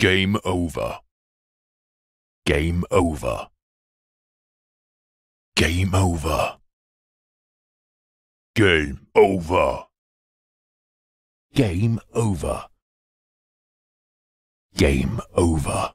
Game over. Game over. Game over. Game over. Game over. Game over.